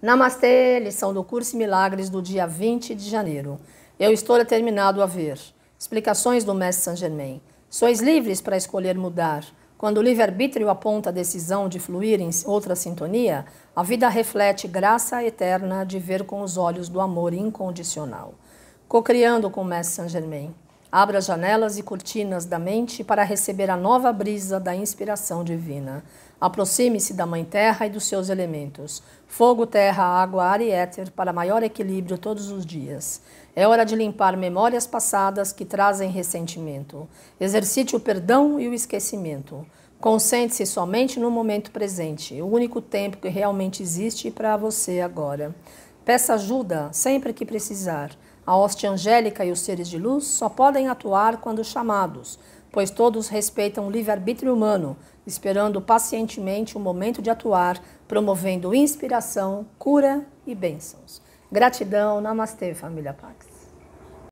Namastê, lição do curso Milagres do dia 20 de janeiro. Eu estou determinado a ver. Explicações do Mestre Saint Germain. Sois livres para escolher mudar. Quando o livre-arbítrio aponta a decisão de fluir em outra sintonia, a vida reflete graça eterna de ver com os olhos do amor incondicional. Cocriando com o Mestre Saint Germain. Abra janelas e cortinas da mente para receber a nova brisa da inspiração divina. Aproxime-se da Mãe Terra e dos seus elementos: fogo, terra, água, ar e éter, para maior equilíbrio todos os dias. É hora de limpar memórias passadas que trazem ressentimento. Exercite o perdão e o esquecimento. consente se somente no momento presente, o único tempo que realmente existe para você agora. Peça ajuda sempre que precisar. A hoste angélica e os seres de luz só podem atuar quando chamados, pois todos respeitam o livre-arbítrio humano, esperando pacientemente o momento de atuar, promovendo inspiração, cura e bênçãos. Gratidão, namastê, família Pax.